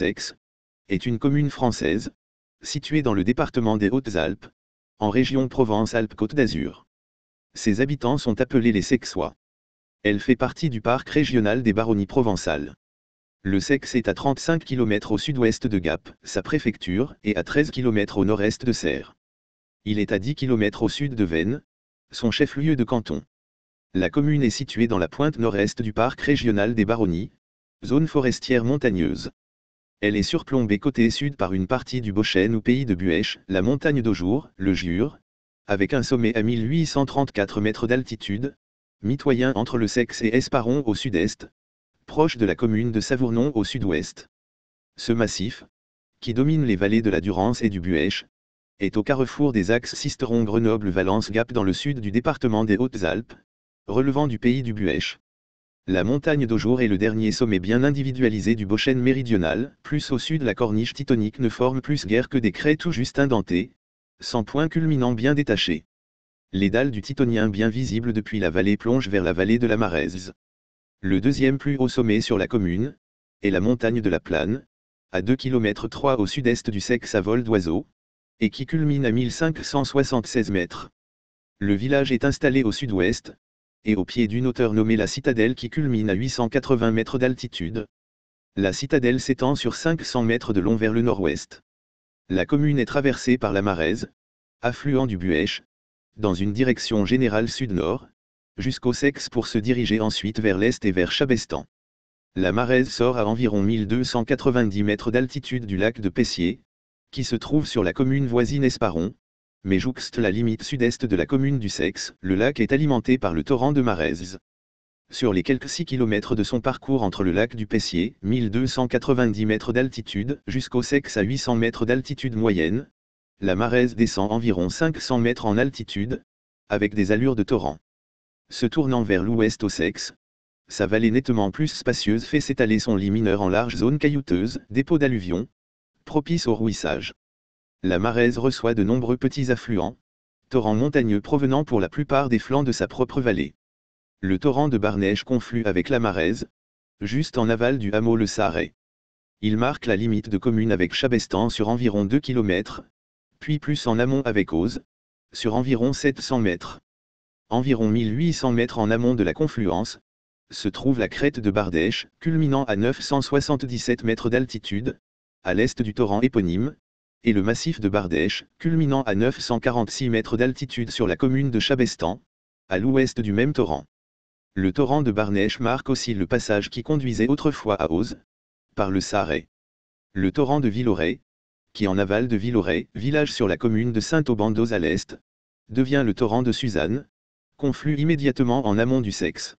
Sexe est une commune française, située dans le département des Hautes-Alpes, en région Provence-Alpes-Côte d'Azur. Ses habitants sont appelés les Sexois. Elle fait partie du parc régional des Baronnies provençales. Le Sexe est à 35 km au sud-ouest de Gap, sa préfecture, et à 13 km au nord-est de Serres. Il est à 10 km au sud de Vennes, son chef-lieu de canton. La commune est située dans la pointe nord-est du parc régional des Baronnies, zone forestière montagneuse. Elle est surplombée côté sud par une partie du Beauchêne ou pays de Buèche, la montagne d'Aujour, le Jure, avec un sommet à 1834 mètres d'altitude, mitoyen entre le Sexe et Esparon au sud-est, proche de la commune de Savournon au sud-ouest. Ce massif, qui domine les vallées de la Durance et du Buèche, est au carrefour des axes cisteron grenoble valence gap dans le sud du département des Hautes-Alpes, relevant du pays du Buèche la montagne d'Aujour est le dernier sommet bien individualisé du Beauchêne méridional, plus au sud la corniche titonique ne forme plus guère que des craies tout juste indentées, sans point culminant bien détaché. Les dalles du Titonien bien visibles depuis la vallée plongent vers la vallée de la Marèze. Le deuxième plus haut sommet sur la commune, est la montagne de la Plane, à 2 km 3 au sud-est du à vol d'Oiseau, et qui culmine à 1576 mètres. Le village est installé au sud-ouest, et au pied d'une hauteur nommée la citadelle qui culmine à 880 mètres d'altitude. La citadelle s'étend sur 500 mètres de long vers le nord-ouest. La commune est traversée par la Marèze, affluent du Buèche, dans une direction générale sud-nord, jusqu'au Sexe pour se diriger ensuite vers l'est et vers Chabestan. La Marèze sort à environ 1290 mètres d'altitude du lac de Pessier, qui se trouve sur la commune voisine Esparon, mais jouxte la limite sud-est de la commune du Sexe, le lac est alimenté par le torrent de Marèze. Sur les quelques 6 km de son parcours entre le lac du Pessier, 1290 mètres d'altitude, jusqu'au Sexe à 800 mètres d'altitude moyenne, la Marèze descend environ 500 mètres en altitude, avec des allures de torrent. Se tournant vers l'ouest au Sexe, sa vallée nettement plus spacieuse fait s'étaler son lit mineur en large zone caillouteuse, dépôts d'alluvions, propice au rouissage la Maraise reçoit de nombreux petits affluents, torrents montagneux provenant pour la plupart des flancs de sa propre vallée. Le torrent de Barnège conflue avec la Marèze, juste en aval du hameau Le Sarret. Il marque la limite de commune avec Chabestan sur environ 2 km, puis plus en amont avec Ose, sur environ 700 mètres. Environ 1800 mètres en amont de la confluence, se trouve la crête de Bardèche, culminant à 977 mètres d'altitude, à l'est du torrent éponyme, et le massif de Bardèche, culminant à 946 mètres d'altitude sur la commune de Chabestan, à l'ouest du même torrent. Le torrent de Barnèche marque aussi le passage qui conduisait autrefois à Oz, par le Sarret. Le torrent de Villoré, qui en aval de Villoré, village sur la commune de Saint-Auban à l'est, devient le torrent de Suzanne, conflue immédiatement en amont du Sexe.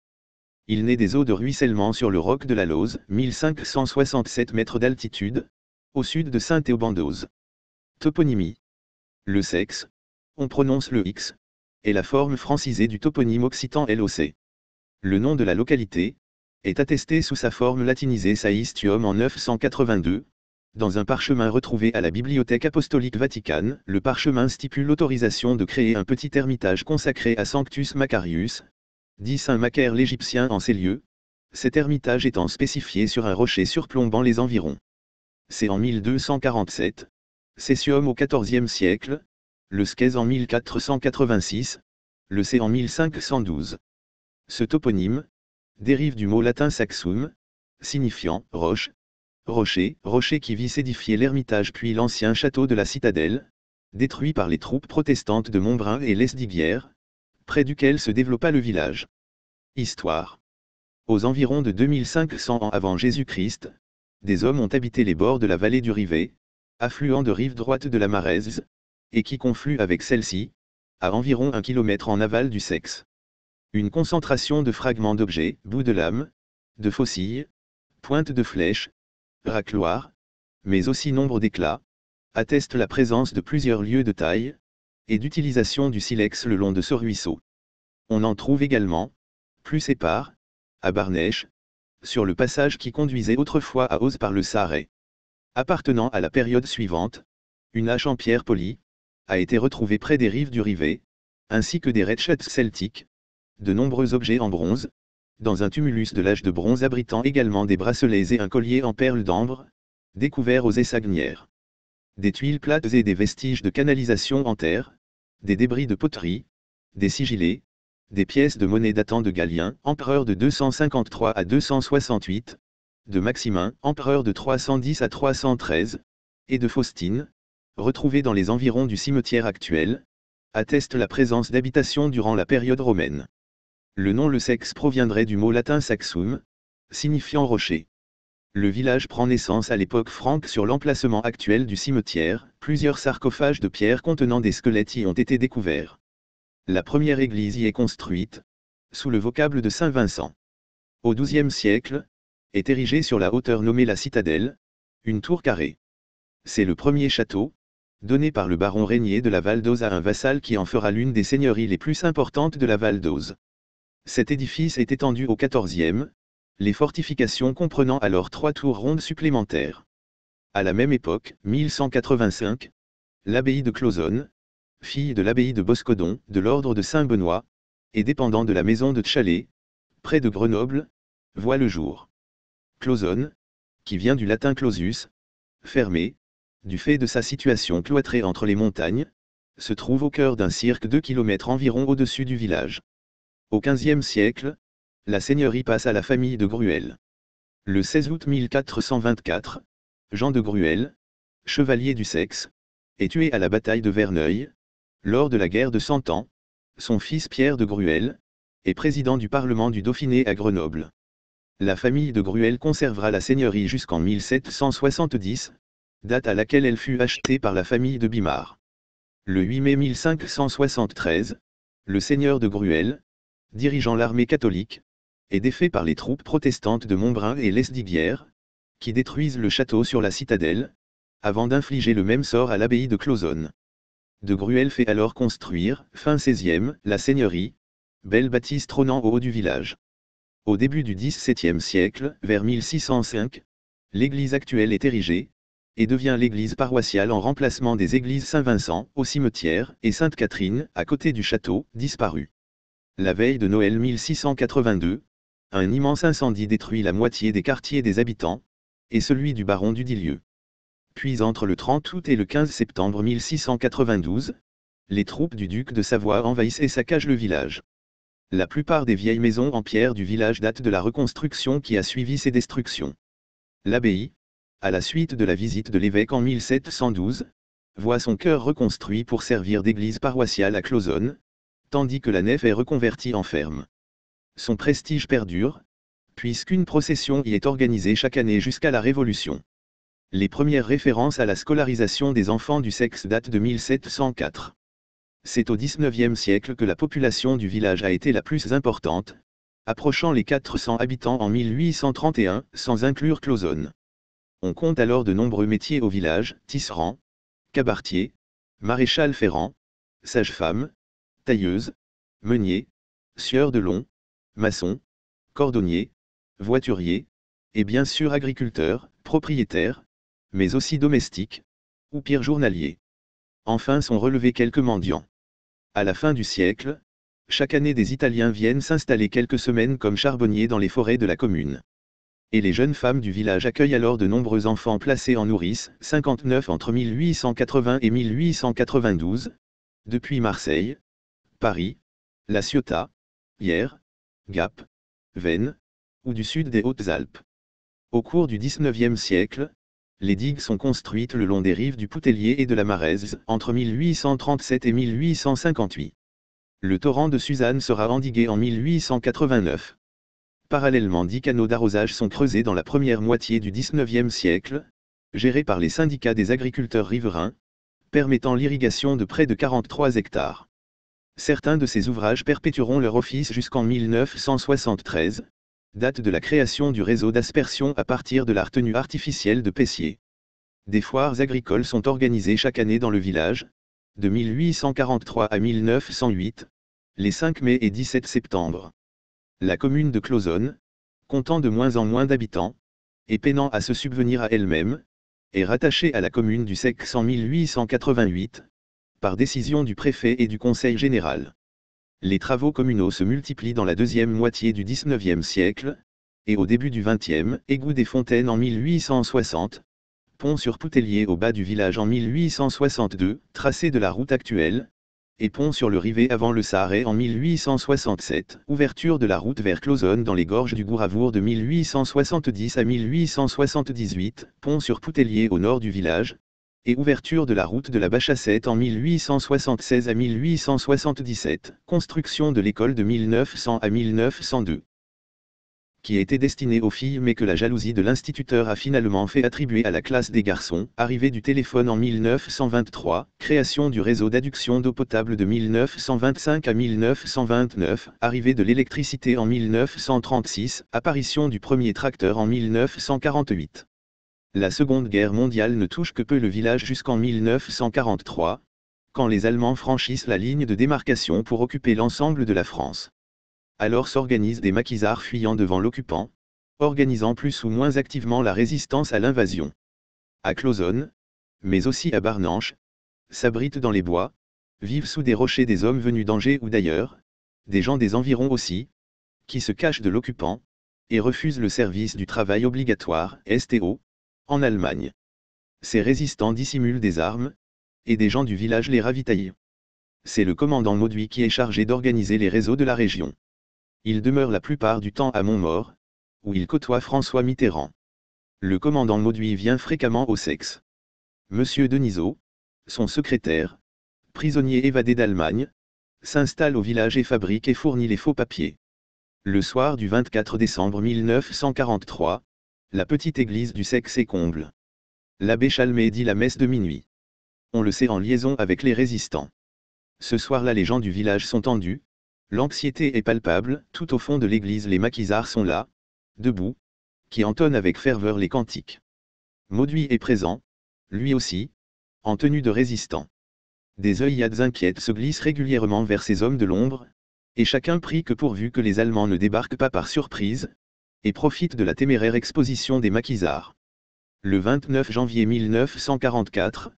Il naît des eaux de ruissellement sur le roc de la Lauze, 1567 mètres d'altitude, au sud de saint aubandoz Toponymie. Le sexe, on prononce le X, est la forme francisée du toponyme occitan LOC. Le nom de la localité, est attesté sous sa forme latinisée Saistium en 982, dans un parchemin retrouvé à la Bibliothèque apostolique vaticane, le parchemin stipule l'autorisation de créer un petit ermitage consacré à Sanctus Macarius, dit Saint Macaire l'Égyptien en ces lieux, cet ermitage étant spécifié sur un rocher surplombant les environs. C'est en 1247, Cessium au XIVe siècle, le Skez en 1486, le C en 1512. Ce toponyme dérive du mot latin saxum, signifiant roche, rocher, rocher qui vit s'édifier l'ermitage puis l'ancien château de la citadelle, détruit par les troupes protestantes de Montbrun et Lesdiguières, près duquel se développa le village. Histoire. Aux environs de 2500 ans avant Jésus-Christ, des hommes ont habité les bords de la vallée du Rivet, affluent de rive droite de la Marèze, et qui conflue avec celle-ci, à environ un kilomètre en aval du sexe. Une concentration de fragments d'objets, bouts de lames, de fossiles, pointes de flèches, racloirs, mais aussi nombre d'éclats, atteste la présence de plusieurs lieux de taille, et d'utilisation du silex le long de ce ruisseau. On en trouve également, plus épars, à Barnèche, sur le passage qui conduisait autrefois à Ose par le Sarret appartenant à la période suivante, une hache en pierre polie, a été retrouvée près des rives du Rivet, ainsi que des redchets celtiques, de nombreux objets en bronze, dans un tumulus de l'âge de bronze abritant également des bracelets et un collier en perles d'ambre, découverts aux Essagnières. Des tuiles plates et des vestiges de canalisation en terre, des débris de poterie, des sigillés, des pièces de monnaie datant de Galien, empereur de 253 à 268, de Maximin, empereur de 310 à 313, et de Faustine, retrouvés dans les environs du cimetière actuel, attestent la présence d'habitations durant la période romaine. Le nom Le Sexe proviendrait du mot latin saxum, signifiant rocher. Le village prend naissance à l'époque franque sur l'emplacement actuel du cimetière, plusieurs sarcophages de pierre contenant des squelettes y ont été découverts. La première église y est construite, sous le vocable de Saint Vincent. Au XIIe siècle, est érigé sur la hauteur nommée la Citadelle, une tour carrée. C'est le premier château, donné par le baron Régnier de la Val à un vassal qui en fera l'une des seigneuries les plus importantes de la Val d'Oz. Cet édifice est étendu au XIVe, les fortifications comprenant alors trois tours rondes supplémentaires. À la même époque, 1185, l'abbaye de Clausonne, fille de l'abbaye de Boscodon, de l'ordre de Saint-Benoît, et dépendant de la maison de Tchalet, près de Grenoble, voit le jour. Closon, qui vient du latin clausus, fermé, du fait de sa situation cloîtrée entre les montagnes, se trouve au cœur d'un cirque 2 km environ au-dessus du village. Au XVe siècle, la seigneurie passe à la famille de Gruel. Le 16 août 1424, Jean de Gruel, chevalier du sexe, est tué à la bataille de Verneuil, lors de la guerre de Cent Ans, son fils Pierre de Gruel, est président du Parlement du Dauphiné à Grenoble. La famille de Gruel conservera la seigneurie jusqu'en 1770, date à laquelle elle fut achetée par la famille de Bimard. Le 8 mai 1573, le seigneur de Gruel, dirigeant l'armée catholique, est défait par les troupes protestantes de Montbrun et Lesdiguières, qui détruisent le château sur la citadelle, avant d'infliger le même sort à l'abbaye de Clausonne. De Gruel fait alors construire, fin 16e, la seigneurie, belle bâtisse trônant au haut du village. Au début du XVIIe siècle, vers 1605, l'église actuelle est érigée, et devient l'église paroissiale en remplacement des églises Saint-Vincent au cimetière et Sainte-Catherine à côté du château, disparu. La veille de Noël 1682, un immense incendie détruit la moitié des quartiers des habitants, et celui du baron du Dilieu. Puis entre le 30 août et le 15 septembre 1692, les troupes du duc de Savoie envahissent et saccagent le village. La plupart des vieilles maisons en pierre du village datent de la reconstruction qui a suivi ces destructions. L'abbaye, à la suite de la visite de l'évêque en 1712, voit son cœur reconstruit pour servir d'église paroissiale à Clausonne, tandis que la nef est reconvertie en ferme. Son prestige perdure, puisqu'une procession y est organisée chaque année jusqu'à la Révolution. Les premières références à la scolarisation des enfants du sexe datent de 1704. C'est au XIXe siècle que la population du village a été la plus importante, approchant les 400 habitants en 1831, sans inclure Clozone. On compte alors de nombreux métiers au village, tisserand, cabartier, maréchal ferrant, sage-femme, tailleuse, meunier, sieur de long, maçon, cordonnier, voiturier, et bien sûr agriculteur, propriétaire, mais aussi domestique, ou pire journalier. Enfin sont relevés quelques mendiants à la fin du siècle, chaque année des Italiens viennent s'installer quelques semaines comme charbonniers dans les forêts de la commune. Et les jeunes femmes du village accueillent alors de nombreux enfants placés en nourrice, 59 entre 1880 et 1892, depuis Marseille, Paris, La Ciotat, hier, Gap, Vennes, ou du sud des Hautes-Alpes. Au cours du 19e siècle, les digues sont construites le long des rives du Poutelier et de la Marèze entre 1837 et 1858. Le torrent de Suzanne sera endigué en 1889. Parallèlement, dix canaux d'arrosage sont creusés dans la première moitié du XIXe siècle, gérés par les syndicats des agriculteurs riverains, permettant l'irrigation de près de 43 hectares. Certains de ces ouvrages perpétueront leur office jusqu'en 1973, date de la création du réseau d'aspersion à partir de la retenue artificielle de Pessier. Des foires agricoles sont organisées chaque année dans le village, de 1843 à 1908, les 5 mai et 17 septembre. La commune de Clausonne, comptant de moins en moins d'habitants, et peinant à se subvenir à elle-même, est rattachée à la commune du Sec en 1888, par décision du préfet et du conseil général les travaux communaux se multiplient dans la deuxième moitié du XIXe siècle, et au début du XXe, égout des fontaines en 1860, pont sur Poutellier au bas du village en 1862, tracé de la route actuelle, et pont sur le Rivet avant le Saharet en 1867, ouverture de la route vers Clausonne dans les gorges du Gouravour de 1870 à 1878, pont sur Poutellier au nord du village, et ouverture de la route de la Bachassette en 1876 à 1877, construction de l'école de 1900 à 1902 qui était destinée aux filles mais que la jalousie de l'instituteur a finalement fait attribuer à la classe des garçons, arrivée du téléphone en 1923, création du réseau d'adduction d'eau potable de 1925 à 1929, arrivée de l'électricité en 1936, apparition du premier tracteur en 1948. La Seconde Guerre mondiale ne touche que peu le village jusqu'en 1943, quand les Allemands franchissent la ligne de démarcation pour occuper l'ensemble de la France. Alors s'organisent des maquisards fuyant devant l'occupant, organisant plus ou moins activement la résistance à l'invasion. À Clausonne, mais aussi à Barnanche, s'abritent dans les bois, vivent sous des rochers des hommes venus d'Angers ou d'ailleurs, des gens des environs aussi, qui se cachent de l'occupant, et refusent le service du travail obligatoire, STO, en Allemagne. Ces résistants dissimulent des armes, et des gens du village les ravitaillent. C'est le commandant Mauduit qui est chargé d'organiser les réseaux de la région. Il demeure la plupart du temps à Montmort, où il côtoie François Mitterrand. Le commandant Mauduit vient fréquemment au sexe. Monsieur Denisot, son secrétaire, prisonnier évadé d'Allemagne, s'installe au village et fabrique et fournit les faux papiers. Le soir du 24 décembre 1943, la petite église du sexe est comble. L'abbé Chalmé dit la messe de minuit. On le sait en liaison avec les résistants. Ce soir-là les gens du village sont tendus, l'anxiété est palpable, tout au fond de l'église les maquisards sont là, debout, qui entonnent avec ferveur les cantiques. Mauduit est présent, lui aussi, en tenue de résistant. Des œillades inquiètes se glissent régulièrement vers ces hommes de l'ombre, et chacun prie que pourvu que les Allemands ne débarquent pas par surprise, et profite de la téméraire exposition des maquisards. Le 29 janvier 1944,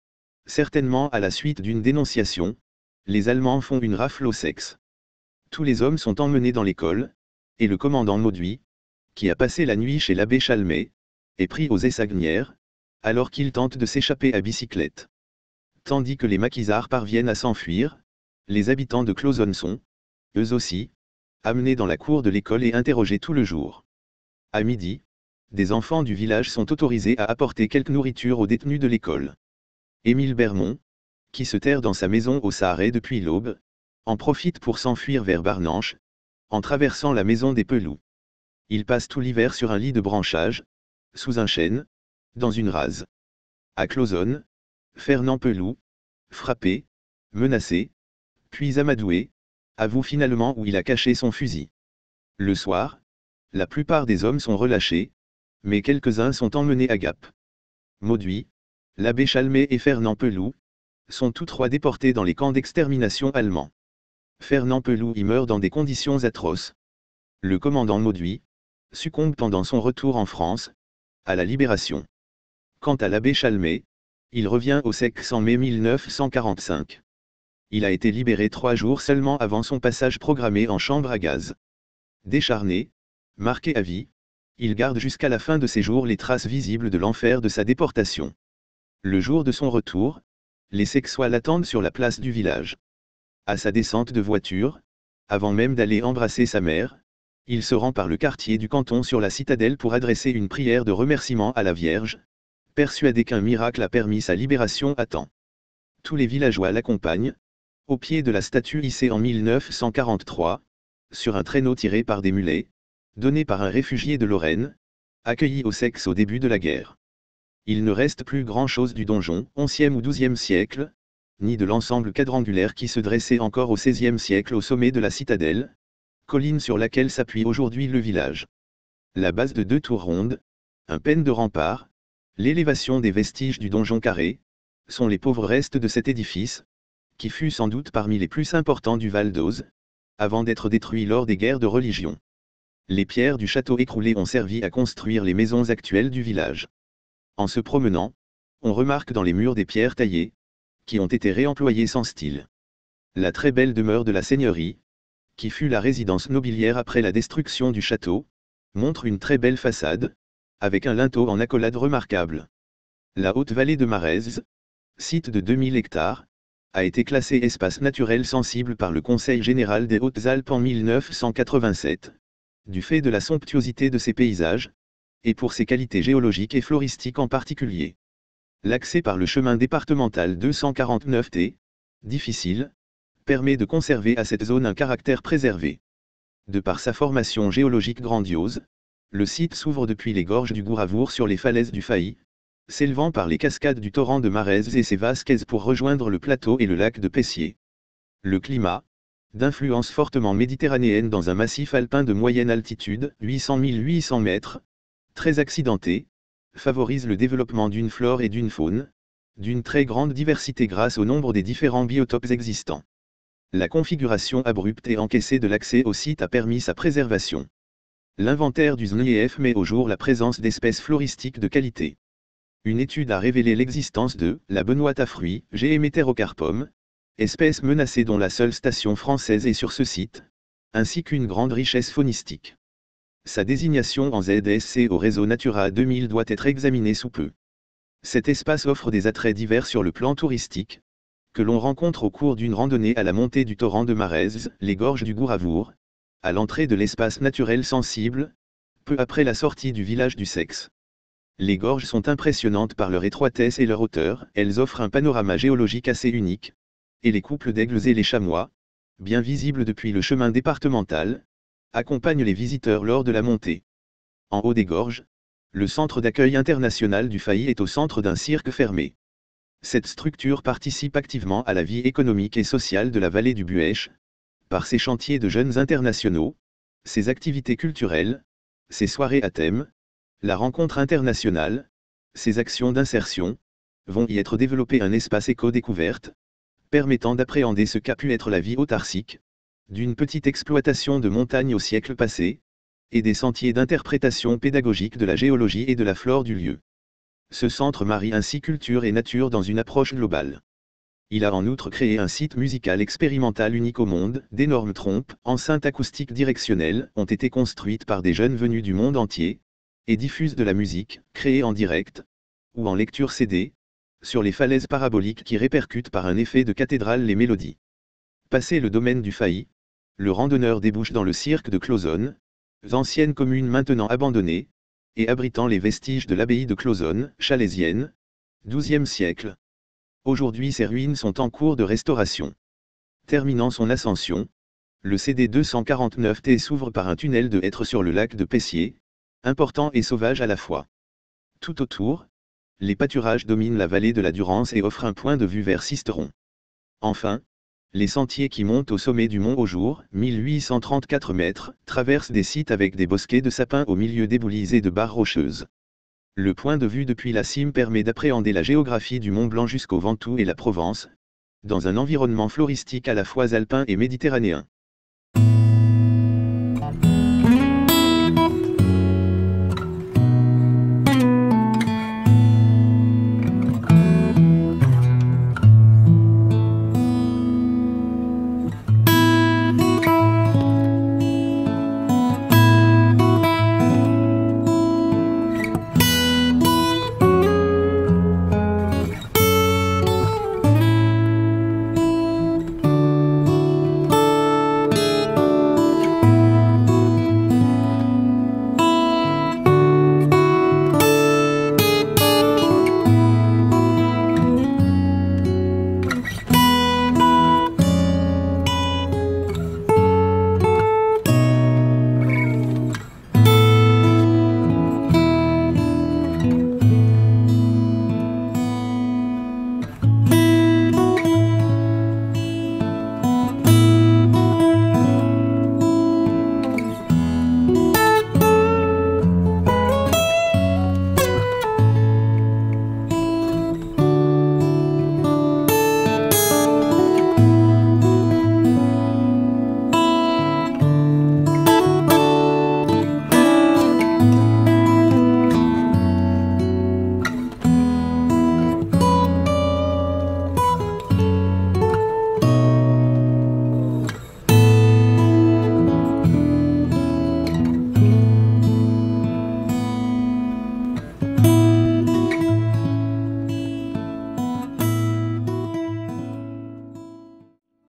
certainement à la suite d'une dénonciation, les Allemands font une rafle au sexe. Tous les hommes sont emmenés dans l'école, et le commandant Mauduit, qui a passé la nuit chez l'abbé Chalmé, est pris aux Essagnières, alors qu'il tente de s'échapper à bicyclette. Tandis que les maquisards parviennent à s'enfuir, les habitants de Clauson sont, eux aussi, amenés dans la cour de l'école et interrogés tout le jour. À midi, des enfants du village sont autorisés à apporter quelque nourriture aux détenus de l'école. Émile Bermond, qui se terre dans sa maison au Sahara depuis l'aube, en profite pour s'enfuir vers Barnanche, en traversant la maison des Peloux. Il passe tout l'hiver sur un lit de branchage, sous un chêne, dans une rase. À Clausonne, Fernand Peloux, frappé, menacé, puis amadoué, avoue finalement où il a caché son fusil. Le soir, la plupart des hommes sont relâchés, mais quelques-uns sont emmenés à Gap. Mauduit, l'abbé Chalmé et Fernand Peloux, sont tous trois déportés dans les camps d'extermination allemands. Fernand Peloux y meurt dans des conditions atroces. Le commandant Mauduit, succombe pendant son retour en France, à la Libération. Quant à l'abbé Chalmé, il revient au SEC en mai 1945. Il a été libéré trois jours seulement avant son passage programmé en chambre à gaz. Décharné, Marqué à vie, il garde jusqu'à la fin de ses jours les traces visibles de l'enfer de sa déportation. Le jour de son retour, les sexois l'attendent sur la place du village. À sa descente de voiture, avant même d'aller embrasser sa mère, il se rend par le quartier du canton sur la citadelle pour adresser une prière de remerciement à la Vierge, persuadé qu'un miracle a permis sa libération à temps. Tous les villageois l'accompagnent, au pied de la statue hissée en 1943, sur un traîneau tiré par des mulets, donné par un réfugié de Lorraine, accueilli au sexe au début de la guerre. Il ne reste plus grand-chose du donjon, 11e ou 12e siècle, ni de l'ensemble quadrangulaire qui se dressait encore au 16e siècle au sommet de la citadelle, colline sur laquelle s'appuie aujourd'hui le village. La base de deux tours rondes, un peine de rempart, l'élévation des vestiges du donjon carré, sont les pauvres restes de cet édifice, qui fut sans doute parmi les plus importants du Val d'Oz, avant d'être détruit lors des guerres de religion les pierres du château écroulé ont servi à construire les maisons actuelles du village. En se promenant, on remarque dans les murs des pierres taillées, qui ont été réemployées sans style. La très belle demeure de la seigneurie, qui fut la résidence nobiliaire après la destruction du château, montre une très belle façade, avec un linteau en accolade remarquable. La haute vallée de Marez, site de 2000 hectares, a été classée espace naturel sensible par le Conseil général des Hautes-Alpes en 1987, du fait de la somptuosité de ses paysages, et pour ses qualités géologiques et floristiques en particulier. L'accès par le chemin départemental 249T, difficile, permet de conserver à cette zone un caractère préservé. De par sa formation géologique grandiose, le site s'ouvre depuis les gorges du Gouravour sur les falaises du Failly, s'élevant par les cascades du torrent de Marais et ses Vasquez pour rejoindre le plateau et le lac de Pessier. Le climat, d'influence fortement méditerranéenne dans un massif alpin de moyenne altitude, 800 800 mètres, très accidenté, favorise le développement d'une flore et d'une faune, d'une très grande diversité grâce au nombre des différents biotopes existants. La configuration abrupte et encaissée de l'accès au site a permis sa préservation. L'inventaire du ZNIEF met au jour la présence d'espèces floristiques de qualité. Une étude a révélé l'existence de la benoîte à fruits, Géméterocarpum, espèce menacée dont la seule station française est sur ce site, ainsi qu'une grande richesse faunistique. Sa désignation en ZSC au réseau Natura 2000 doit être examinée sous peu. Cet espace offre des attraits divers sur le plan touristique, que l'on rencontre au cours d'une randonnée à la montée du torrent de Marèze, les gorges du Gouravour, à l'entrée de l'espace naturel sensible, peu après la sortie du village du Sexe. Les gorges sont impressionnantes par leur étroitesse et leur hauteur, elles offrent un panorama géologique assez unique, et les couples d'aigles et les chamois, bien visibles depuis le chemin départemental, accompagnent les visiteurs lors de la montée. En haut des gorges, le centre d'accueil international du Failli est au centre d'un cirque fermé. Cette structure participe activement à la vie économique et sociale de la vallée du Buèche, par ses chantiers de jeunes internationaux, ses activités culturelles, ses soirées à thème, la rencontre internationale, ses actions d'insertion, vont y être développées un espace éco-découverte, permettant d'appréhender ce qu'a pu être la vie autarcique, d'une petite exploitation de montagne au siècle passé, et des sentiers d'interprétation pédagogique de la géologie et de la flore du lieu. Ce centre marie ainsi culture et nature dans une approche globale. Il a en outre créé un site musical expérimental unique au monde, d'énormes trompes, enceintes acoustiques directionnelles ont été construites par des jeunes venus du monde entier, et diffusent de la musique, créée en direct, ou en lecture CD, sur les falaises paraboliques qui répercutent par un effet de cathédrale les mélodies. Passé le domaine du failli, le randonneur débouche dans le cirque de Clausonne, ancienne commune maintenant abandonnée, et abritant les vestiges de l'abbaye de Clausonne, chalésienne, XIIe siècle. Aujourd'hui ces ruines sont en cours de restauration. Terminant son ascension, le CD 249T s'ouvre par un tunnel de hêtres sur le lac de Pessier, important et sauvage à la fois. Tout autour, les pâturages dominent la vallée de la Durance et offrent un point de vue vers Sisteron. Enfin, les sentiers qui montent au sommet du mont au jour, 1834 mètres, traversent des sites avec des bosquets de sapins au milieu et de barres rocheuses. Le point de vue depuis la cime permet d'appréhender la géographie du Mont Blanc jusqu'au Ventoux et la Provence, dans un environnement floristique à la fois alpin et méditerranéen.